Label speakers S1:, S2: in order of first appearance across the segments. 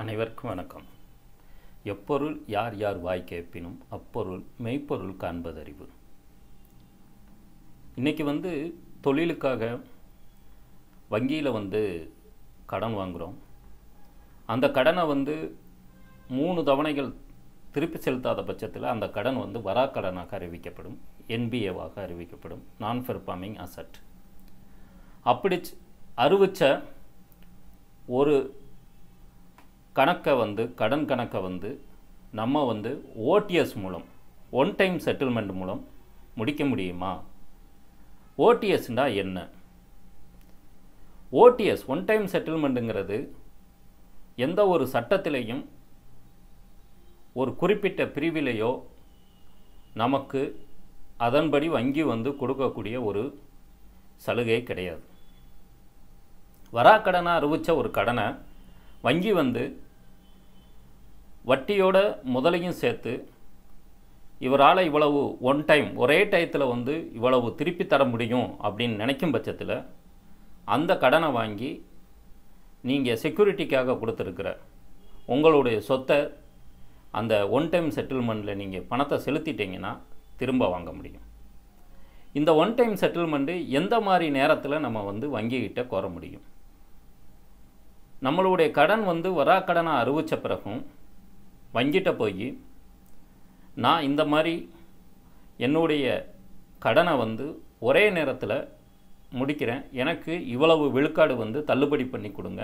S1: அனைவருக்கும் வணக்கம் எப்பொருள் யார் யார் வாய் கேட்பினும் அப்பொருள் மெய்ப்பொருள் காண்பதறிவு இன்றைக்கி வந்து தொழிலுக்காக வங்கியில் வந்து கடன் வாங்குகிறோம் அந்த கடனை வந்து மூணு தவணைகள் திருப்பி செலுத்தாத பட்சத்தில் அந்த கடன் வந்து வராக்கடனாக அறிவிக்கப்படும் என்பிஏவாக அறிவிக்கப்படும் நான் பெர்ஃபார்மிங் அசட் அப்படி அறிவித்த ஒரு கணக்கை வந்து கடன் கணக்கை வந்து நம்ம வந்து ஓடிஎஸ் மூலம் ஒன் டைம் செட்டில்மெண்ட் மூலம் முடிக்க முடியுமா ஓடிஎஸ்னா என்ன ஓடிஎஸ் ஒன் டைம் செட்டில்மெண்ட்டுங்கிறது எந்த ஒரு சட்டத்திலையும் ஒரு குறிப்பிட்ட பிரிவிலேயோ நமக்கு அதன்படி வங்கி வந்து கொடுக்கக்கூடிய ஒரு சலுகை கிடையாது வராக்கடனாக அறிவித்த ஒரு கடனை வங்கி வந்து வட்டியோட முதலையும் சேர்த்து இவரால் இவ்வளவு ஒன் டைம் ஒரே டயத்தில் வந்து இவ்வளவு திருப்பி தர முடியும் அப்படின்னு நினைக்கும் பட்சத்தில் அந்த கடனை வாங்கி நீங்கள் செக்யூரிட்டிக்காக கொடுத்துருக்கிற உங்களுடைய சொத்தை அந்த ஒன் டைம் செட்டில்மெண்ட்டில் நீங்கள் பணத்தை செலுத்திட்டீங்கன்னா திரும்ப வாங்க முடியும் இந்த ஒன் டைம் செட்டில்மெண்ட்டு எந்த மாதிரி நேரத்தில் நம்ம வந்து வங்கிக்கிட்ட கோர முடியும் நம்மளுடைய கடன் வந்து வராக்கடனை அறிவித்த பிறகும் வங்கிட்ட போய் நான் இந்த மாதிரி என்னுடைய கடனை வந்து ஒரே நேரத்தில் முடிக்கிறேன் எனக்கு இவ்வளவு விழுக்காடு வந்து தள்ளுபடி பண்ணி கொடுங்க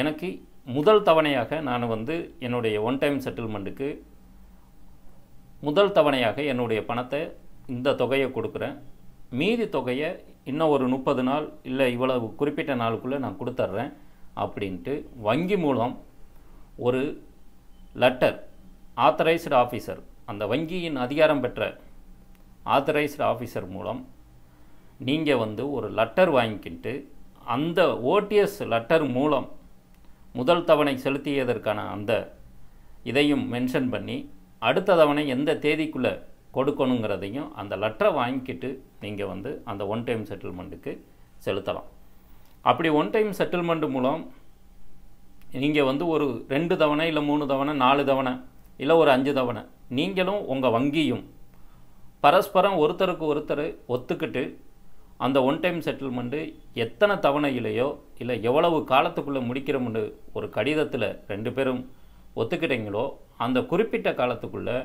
S1: எனக்கு முதல் தவணையாக நான் வந்து என்னுடைய ஒன் டைம் செட்டில்மெண்ட்டுக்கு முதல் தவணையாக என்னுடைய பணத்தை இந்த தொகையை கொடுக்குறேன் மீதி தொகையை இன்னும் ஒரு முப்பது நாள் இல்லை இவ்வளவு குறிப்பிட்ட நாளுக்குள்ளே நான் கொடுத்துட்றேன் அப்படின்ட்டு வங்கி மூலம் ஒரு லெட்டர் ஆத்தரைஸ்டு ஆஃபீஸர் அந்த வங்கியின் அதிகாரம் பெற்ற ஆத்தரைஸ்டு ஆஃபீஸர் மூலம் நீங்கள் வந்து ஒரு லெட்டர் வாங்கிக்கிட்டு அந்த ஓடிஎஸ் லெட்டர் மூலம் முதல் தவணை செலுத்தியதற்கான அந்த இதையும் மென்ஷன் பண்ணி அடுத்த தவணை எந்த தேதிக்குள்ளே கொடுக்கணுங்கிறதையும் அந்த லெட்டரை வாங்கிக்கிட்டு நீங்கள் வந்து அந்த ஒன் டைம் செட்டில்மெண்ட்டுக்கு செலுத்தலாம் அப்படி ஒன் டைம் செட்டில்மெண்ட் மூலம் நீங்கள் வந்து ஒரு ரெண்டு தவணை இல்லை மூணு தவணை நாலு தவணை இல்லை ஒரு அஞ்சு தவணை நீங்களும் உங்கள் வங்கியும் பரஸ்பரம் ஒருத்தருக்கு ஒருத்தர் ஒத்துக்கிட்டு அந்த ஒன் டைம் செட்டில்மெண்ட்டு எத்தனை தவணையிலையோ இல்லை எவ்வளவு காலத்துக்குள்ளே முடிக்கிறோம்னு ஒரு கடிதத்தில் ரெண்டு பேரும் ஒத்துக்கிட்டீங்களோ அந்த குறிப்பிட்ட காலத்துக்குள்ளே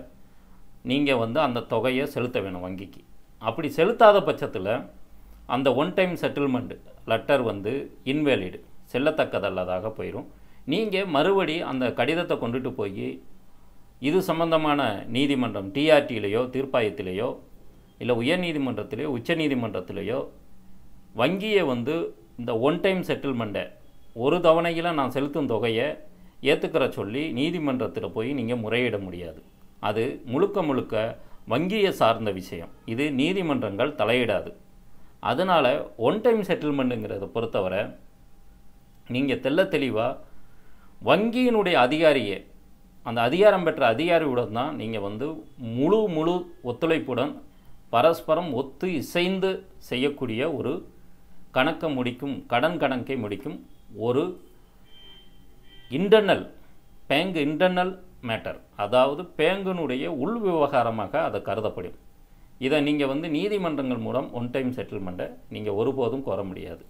S1: நீங்கள் வந்து அந்த தொகையை செலுத்த வேணும் வங்கிக்கு அப்படி செலுத்தாத பட்சத்தில் அந்த ஒன் டைம் செட்டில்மெண்ட் லெட்டர் வந்து இன்வேலிடு செல்லத்தக்கதல்லதாக போயிடும் நீங்கள் மறுபடி அந்த கடிதத்தை கொண்டுட்டு போய் இது சம்பந்தமான நீதிமன்றம் டிஆர்டியிலேயோ தீர்ப்பாயத்திலேயோ இல்லை உயர்நீதிமன்றத்திலேயோ உச்ச நீதிமன்றத்திலேயோ வங்கியை வந்து இந்த ஒன் டைம் செட்டில்மெண்ட்டை ஒரு தவணையில் நான் செலுத்தும் தொகையை ஏற்றுக்கிற சொல்லி நீதிமன்றத்தில் போய் நீங்கள் முறையிட முடியாது அது முழுக்க முழுக்க வங்கியை சார்ந்த விஷயம் இது நீதிமன்றங்கள் தலையிடாது அதனால் ஒன் டைம் செட்டில்மெண்ட்டுங்கிறத பொறுத்தவரை நீங்கள் தெல்ல தெளிவாக வங்கியினுடைய அதிகாரியே அந்த அதிகாரம் பெற்ற அதிகாரியுடன் தான் நீங்கள் வந்து முழு முழு ஒத்துழைப்புடன் பரஸ்பரம் ஒத்து இசைந்து செய்யக்கூடிய ஒரு கணக்கை முடிக்கும் கடன் கணக்கை முடிக்கும் ஒரு இன்டர்னல் பேங்க் இன்டர்னல் மேட்டர் அதாவது பேங்கினுடைய உள் விவகாரமாக அதை கருதப்படும் இதை நீங்கள் வந்து நீதிமன்றங்கள் மூலம் ஒன் டைம் செட்டில்மெண்ட்டை நீங்கள் ஒருபோதும் கோர முடியாது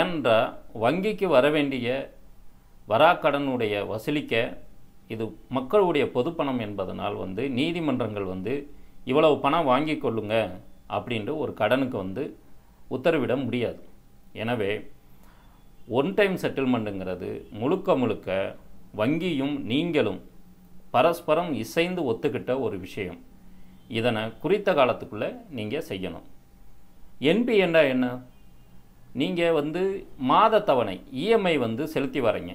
S1: ஏனென்றால் வங்கிக்கு வர வேண்டிய வராக்கடனுடைய வசூலிக்க இது மக்களுடைய பொதுப்பணம் என்பதனால் வந்து நீதிமன்றங்கள் வந்து இவ்வளவு பணம் வாங்கி கொள்ளுங்க அப்படின்ட்டு ஒரு கடனுக்கு வந்து உத்தரவிட முடியாது எனவே ஒன் டைம் செட்டில்மெண்ட்டுங்கிறது முழுக்க முழுக்க வங்கியும் நீங்களும் பரஸ்பரம் இசைந்து ஒத்துக்கிட்ட ஒரு விஷயம் இதனை குறித்த காலத்துக்குள்ளே நீங்கள் செய்யணும் என்பி என்ன என்ன நீங்கள் வந்து மாதத்தவணை இஎம்ஐ வந்து செலுத்தி வரீங்க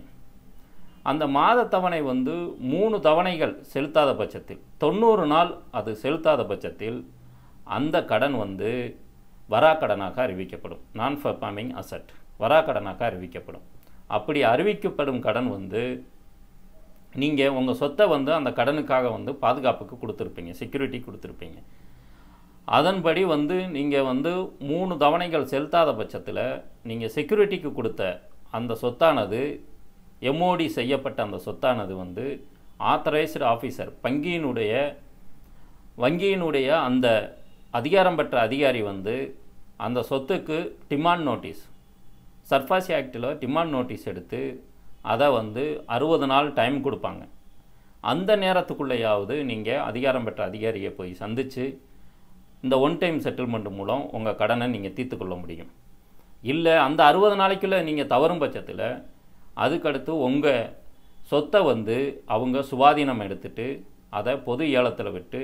S1: அந்த மாதத்தவணை வந்து மூணு தவணைகள் செலுத்தாத பட்சத்தில் தொண்ணூறு நாள் அது செலுத்தாத பட்சத்தில் அந்த கடன் வந்து வராக்கடனாக அறிவிக்கப்படும் நான் பர்ஃபார்மிங் அசட் வராக்கடனாக அறிவிக்கப்படும் அப்படி அறிவிக்கப்படும் கடன் வந்து நீங்கள் உங்கள் சொத்தை வந்து அந்த கடனுக்காக வந்து பாதுகாப்புக்கு கொடுத்துருப்பீங்க செக்யூரிட்டி கொடுத்துருப்பீங்க அதன்படி வந்து நீங்கள் வந்து மூணு தவணைகள் செலுத்தாத பட்சத்தில் நீங்கள் செக்யூரிட்டிக்கு கொடுத்த அந்த சொத்தானது எம்ஓடி செய்யப்பட்ட அந்த சொத்தானது வந்து ஆத்தரைஸ்டு ஆஃபீஸர் வங்கியினுடைய வங்கியினுடைய அந்த அதிகாரம் பெற்ற அதிகாரி வந்து அந்த சொத்துக்கு டிமாண்ட் நோட்டீஸ் சர்ஃபாசி ஆக்டில் டிமாண்ட் நோட்டீஸ் எடுத்து அதை வந்து அறுபது நாள் டைம் கொடுப்பாங்க அந்த நேரத்துக்குள்ளேயாவது நீங்கள் அதிகாரம் பெற்ற அதிகாரியை போய் சந்தித்து இந்த ஒன் டைம் செட்டில்மெண்ட் மூலம் உங்கள் கடனை நீங்கள் தீர்த்துக்கொள்ள முடியும் இல்லை அந்த அறுபது நாளைக்குள்ளே நீங்கள் தவறும் பட்சத்தில் அதுக்கடுத்து உங்கள் சொத்தை வந்து அவங்க சுவாதீனம் எடுத்துட்டு அதை பொது ஏலத்தில் விட்டு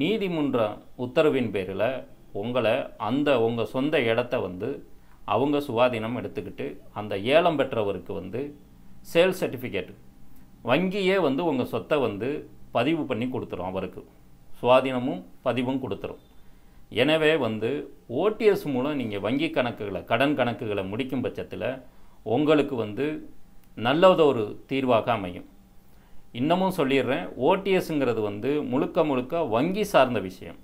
S1: நீதிமன்ற உத்தரவின் பேரில் உங்களை அந்த உங்கள் சொந்த இடத்த வந்து அவங்க சுவாதீனம் எடுத்துக்கிட்டு அந்த ஏலம் பெற்றவருக்கு வந்து சேல் சர்டிஃபிகேட் வங்கியே வந்து உங்கள் சொத்தை வந்து பதிவு பண்ணி கொடுத்துரும் அவருக்கு சுவாதீனமும் பதிவும் கொடுத்துரும் எனவே வந்து ஓடிஎஸ் மூலம் நீங்கள் வங்கி கணக்குகளை கடன் கணக்குகளை முடிக்கும் பட்சத்தில் உங்களுக்கு வந்து நல்லதொரு தீர்வாக அமையும் இன்னமும் சொல்லிடுறேன் ஓடிஎஸ்ங்கிறது வந்து முழுக்க முழுக்க வங்கி சார்ந்த விஷயம்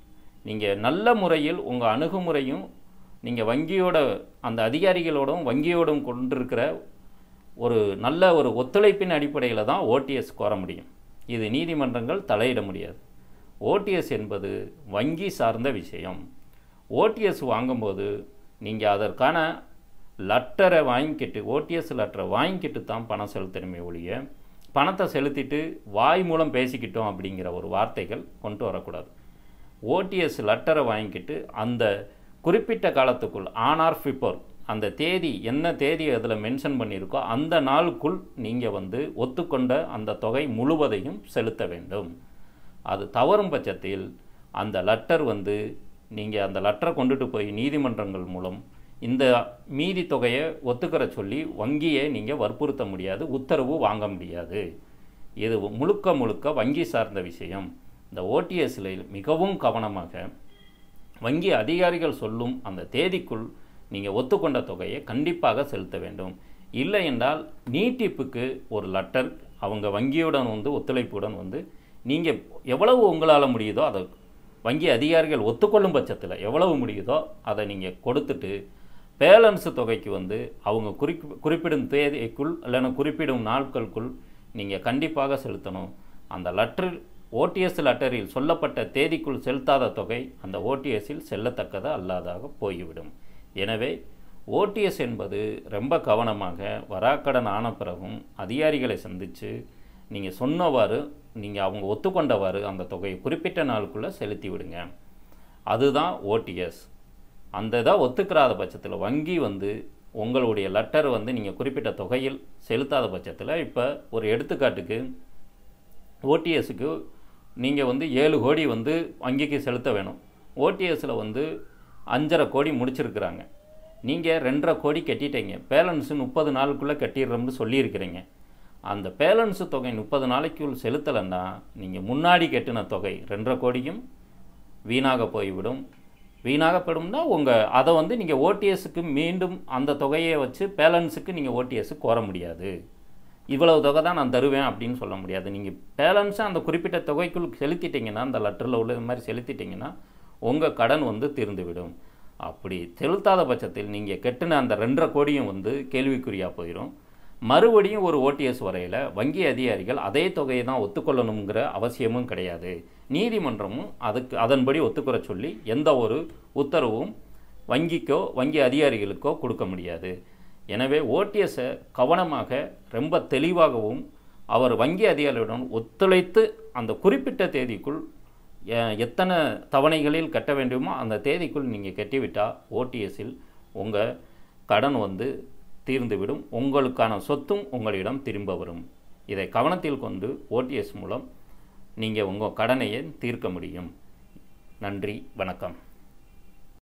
S1: நீங்கள் நல்ல முறையில் உங்கள் அணுகுமுறையும் நீங்கள் வங்கியோட அந்த அதிகாரிகளோடும் வங்கியோடும் கொண்டிருக்கிற ஒரு நல்ல ஒரு ஒத்துழைப்பின் அடிப்படையில் தான் ஓடிஎஸ் கோர முடியும் இது நீதிமன்றங்கள் தலையிட முடியாது ஓடிஎஸ் என்பது வங்கி சார்ந்த விஷயம் ஓடிஎஸ் வாங்கும்போது நீங்கள் அதற்கான லெட்டரை வாங்கிக்கிட்டு ஓடிஎஸ் லெட்டரை வாங்கிக்கிட்டு தான் பணம் செலுத்தணுமே ஒழிய பணத்தை செலுத்திட்டு வாய் மூலம் பேசிக்கிட்டோம் அப்படிங்கிற ஒரு வார்த்தைகள் கொண்டு வரக்கூடாது ஓடிஎஸ் லெட்டரை வாங்கிக்கிட்டு அந்த குறிப்பிட்ட காலத்துக்குள் ஆன் ஆர் ஃபிப்போர் அந்த தேதி என்ன தேதி அதில் மென்ஷன் பண்ணியிருக்கோ அந்த நாளுக்குள் நீங்கள் வந்து ஒத்துக்கொண்ட அந்த தொகை முழுவதையும் செலுத்த வேண்டும் அது தவறும் பட்சத்தில் அந்த லெட்டர் வந்து நீங்கள் அந்த லெட்டரை கொண்டுட்டு போய் நீதிமன்றங்கள் மூலம் இந்த மீதி தொகையை ஒத்துக்கிற சொல்லி வங்கியை நீங்கள் வற்புறுத்த முடியாது உத்தரவு வாங்க முடியாது இது முழுக்க முழுக்க வங்கி சார்ந்த விஷயம் இந்த ஓடிஎஸ்ல மிகவும் கவனமாக வங்கி அதிகாரிகள் சொல்லும் அந்த தேதிக்குள் நீங்கள் ஒத்துக்கொண்ட தொகையை கண்டிப்பாக செலுத்த வேண்டும் இல்லை என்றால் நீட்டிப்புக்கு ஒரு லெட்டர் அவங்க வங்கியுடன் வந்து ஒத்துழைப்புடன் வந்து நீங்கள் எவ்வளவு உங்களால் முடியுதோ அதை வங்கி அதிகாரிகள் ஒத்துக்கொள்ளும் பட்சத்தில் எவ்வளவு முடியுதோ அதை நீங்கள் கொடுத்துட்டு பேலன்ஸு தொகைக்கு வந்து அவங்க குறி குறிப்பிடும் தேதிக்குள் இல்லைன்னா குறிப்பிடும் நாட்களுக்குள் நீங்கள் கண்டிப்பாக செலுத்தணும் அந்த லெட்டர் ஓடிஎஸ் லெட்டரில் சொல்லப்பட்ட தேதிக்குள் செலுத்தாத தொகை அந்த ஓடிஎஸில் செல்லத்தக்கதாக அல்லாதாக போய்விடும் எனவே ஓடிஎஸ் என்பது ரொம்ப கவனமாக வராக்கடன் ஆன பிறகும் அதிகாரிகளை சந்தித்து நீங்கள் சொன்னவாறு நீங்கள் அவங்க ஒத்துக்கொண்டவாறு அந்த தொகையை குறிப்பிட்ட நாளுக்குள்ளே செலுத்தி விடுங்க அதுதான் ஓடிஎஸ் அந்த இதாக ஒத்துக்கிறாத பட்சத்தில் வங்கி வந்து உங்களுடைய லெட்டர் வந்து நீங்கள் குறிப்பிட்ட தொகையில் செலுத்தாத பட்சத்தில் இப்போ ஒரு எடுத்துக்காட்டுக்கு ஓடிஎஸுக்கு நீங்கள் வந்து ஏழு கோடி வந்து வங்கிக்கு செலுத்த வேணும் ஓடிஎஸில் வந்து அஞ்சரை கோடி முடிச்சிருக்கிறாங்க நீங்கள் ரெண்டரை கோடி கட்டிட்டீங்க பேலன்ஸு முப்பது நாளுக்குள்ளே கட்டிடுறோம்னு சொல்லியிருக்கிறீங்க அந்த பேலன்ஸு தொகை முப்பது நாளைக்குள் செலுத்தலைன்னா நீங்கள் முன்னாடி கட்டின தொகை ரெண்டரை கோடியும் வீணாக போய்விடும் வீணாகப்படும்னா உங்கள் அதை வந்து நீங்கள் ஓடிஎஸ்க்கு மீண்டும் அந்த தொகையை வச்சு பேலன்ஸுக்கு நீங்கள் ஓடிஎஸ் கோர முடியாது இவ்வளவு தொகை தான் நான் தருவேன் அப்படின்னு சொல்ல முடியாது நீங்கள் பேலன்ஸாக அந்த குறிப்பிட்ட தொகைக்குள் செலுத்திட்டிங்கன்னா அந்த லெட்டரில் உள்ள மாதிரி செலுத்திட்டிங்கன்னா உங்கள் கடன் வந்து தீர்ந்துவிடும் அப்படி செலுத்தாத பட்சத்தில் நீங்கள் கெட்டின அந்த ரெண்டரை கோடியும் வந்து கேள்விக்குறியாக போயிடும் மறுபடியும் ஒரு ஓடிஎஸ் வரையில் வங்கி அதிகாரிகள் அதே தொகையை தான் ஒத்துக்கொள்ளணுங்கிற அவசியமும் கிடையாது நீதிமன்றமும் அதுக்கு அதன்படி ஒத்துக்கிற சொல்லி எந்த ஒரு உத்தரவும் வங்கிக்கோ வங்கி அதிகாரிகளுக்கோ கொடுக்க முடியாது எனவே ஓடிஎஸை கவனமாக ரொம்ப தெளிவாகவும் அவர் வங்கி அதிகாரிகளுடன் ஒத்துழைத்து அந்த குறிப்பிட்ட தேதிக்குள் எத்தனை தவணைகளில் கட்ட வேண்டுமோ அந்த தேதிக்குள் நீங்கள் கட்டிவிட்டால் ஓடிஎஸில் உங்கள் கடன் வந்து தீர்ந்துவிடும் உங்களுக்கான சொத்தும் உங்களிடம் திரும்ப வரும் இதை கவனத்தில் கொண்டு ஓடிஎஸ் மூலம் நீங்கள் உங்கள் கடனையை தீர்க்க முடியும் நன்றி வணக்கம்